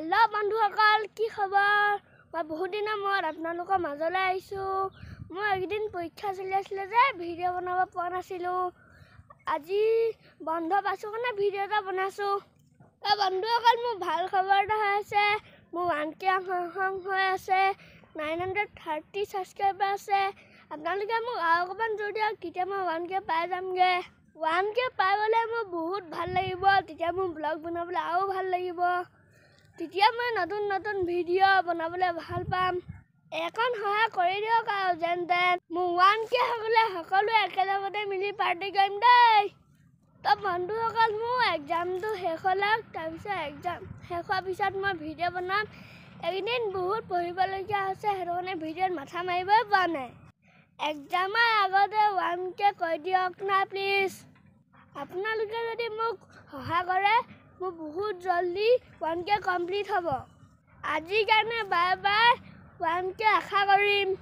hello' বন্ধুসকল কি খবৰ মই বহুত দিনৰ মূৰত আপোনালোকৰ মাজলৈ আহিছোঁ মই এইকেইদিন পৰীক্ষা চলি আছিলে যে ভিডিঅ' বনাব পৰা নাছিলোঁ আজি বন্ধ পাইছোঁ কাৰণে ভিডিঅ' এটা বনাইছোঁ এই বন্ধুসকল মোৰ ভাল খবৰ এটা হৈ আছে মোৰ ওৱান কে সংসং হৈ আছে নাইন হাণ্ড্ৰেড থাৰ্টি ছাবস্ক্ৰাইবাৰ আছে আপোনালোকে মোক আৰু অকণমান জোৰ দিয়ক তেতিয়া মই ওৱান কে পাই যামগৈ ওৱান কে পাই গ'লে মোৰ বহুত ভাল লাগিব তেতিয়া মোৰ ব্লগ বনাবলৈ আৰু ভাল লাগিব তেতিয়া মই নতুন নতুন ভিডিঅ' বনাবলৈ ভাল পাম এখন সহায় কৰি দিয়ক আৰু যেন তেন মোৰ ওৱান কে হ'বলৈ সকলোৱে একেলগতে মিলি পাৰ্টি কৰিম দেই তো বন্ধুসকল মোৰ এক্সামটো শেষ হ'লে তাৰপিছত এক্সাম শেষ হোৱাৰ পিছত মই ভিডিঅ' বনাম এইকেইদিন বহুত পঢ়িবলগীয়া হৈছে সেইটো কাৰণে ভিডিঅ'ত মাথা মাৰিবই পৰা নাই এক্সামৰ আগতে ওৱান কে কৈ দিয়ক না প্লিজ আপোনালোকে যদি মোক সহায় কৰে মোৰ বহুত জলদি ওৱান কে কমপ্লিট হ'ব আজিৰ কাৰণে বাই বাই ওৱান কে আশা কৰিম